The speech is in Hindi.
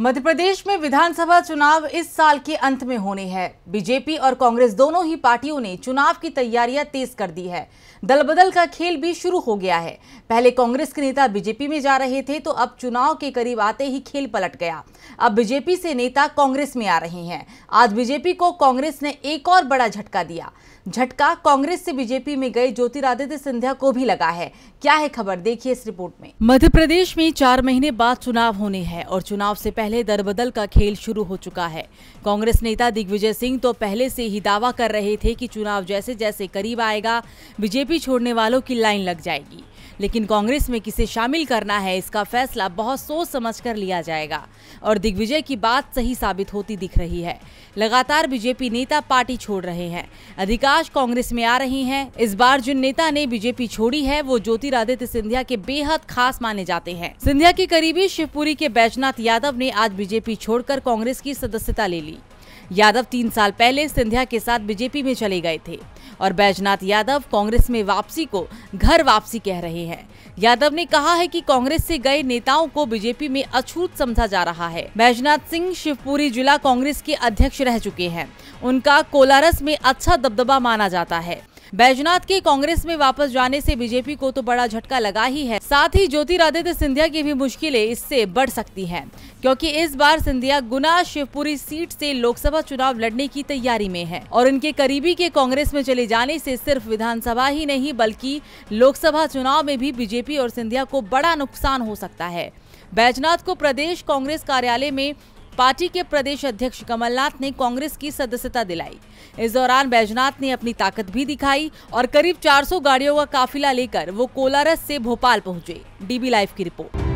मध्य प्रदेश में विधानसभा चुनाव इस साल के अंत में होने हैं बीजेपी और कांग्रेस दोनों ही पार्टियों ने चुनाव की तैयारियां तेज कर दी है दल बदल का खेल भी शुरू हो गया है पहले कांग्रेस के नेता बीजेपी में जा रहे थे तो अब चुनाव के करीब आते ही खेल पलट गया अब बीजेपी से नेता कांग्रेस में आ रहे हैं आज बीजेपी को कांग्रेस ने एक और बड़ा झटका दिया झटका कांग्रेस से बीजेपी में गए ज्योतिरादित्य सिंधिया को भी लगा है क्या है खबर देखिए इस रिपोर्ट में मध्य प्रदेश में चार महीने बाद चुनाव होने हैं और चुनाव से पहले पहले दरबदल का खेल शुरू हो चुका है कांग्रेस नेता दिग्विजय सिंह तो पहले से ही दावा कर रहे थे कि चुनाव जैसे जैसे करीब आएगा बीजेपी छोड़ने वालों की लाइन लग जाएगी लेकिन कांग्रेस में किसे शामिल करना है इसका फैसला बहुत सोच समझ कर लिया जाएगा और दिग्विजय की बात सही साबित होती दिख रही है लगातार बीजेपी नेता पार्टी छोड़ रहे हैं अधिकांश कांग्रेस में आ रही हैं इस बार जिन नेता ने बीजेपी छोड़ी है वो ज्योतिरादित्य सिंधिया के बेहद खास माने जाते हैं सिंधिया के करीबी शिवपुरी के बैजनाथ यादव ने आज बीजेपी छोड़कर कांग्रेस की सदस्यता ले ली यादव तीन साल पहले सिंधिया के साथ बीजेपी में चले गए थे और बैजनाथ यादव कांग्रेस में वापसी को घर वापसी कह रहे हैं यादव ने कहा है कि कांग्रेस से गए नेताओं को बीजेपी में अछूत समझा जा रहा है बैजनाथ सिंह शिवपुरी जिला कांग्रेस के अध्यक्ष रह चुके हैं उनका कोलारस में अच्छा दबदबा माना जाता है बैजनाथ के कांग्रेस में वापस जाने से बीजेपी को तो बड़ा झटका लगा ही है साथ ही ज्योतिरादित्य सिंधिया की भी मुश्किलें इससे बढ़ सकती हैं क्योंकि इस बार सिंधिया गुना शिवपुरी सीट से लोकसभा चुनाव लड़ने की तैयारी में है और इनके करीबी के कांग्रेस में चले जाने से सिर्फ विधानसभा ही नहीं बल्कि लोकसभा चुनाव में भी बीजेपी और सिंधिया को बड़ा नुकसान हो सकता है बैजनाथ को प्रदेश कांग्रेस कार्यालय में पार्टी के प्रदेश अध्यक्ष कमलनाथ ने कांग्रेस की सदस्यता दिलाई इस दौरान बैजनाथ ने अपनी ताकत भी दिखाई और करीब 400 गाड़ियों का काफिला लेकर वो कोलारस से भोपाल पहुंचे डीबी लाइव की रिपोर्ट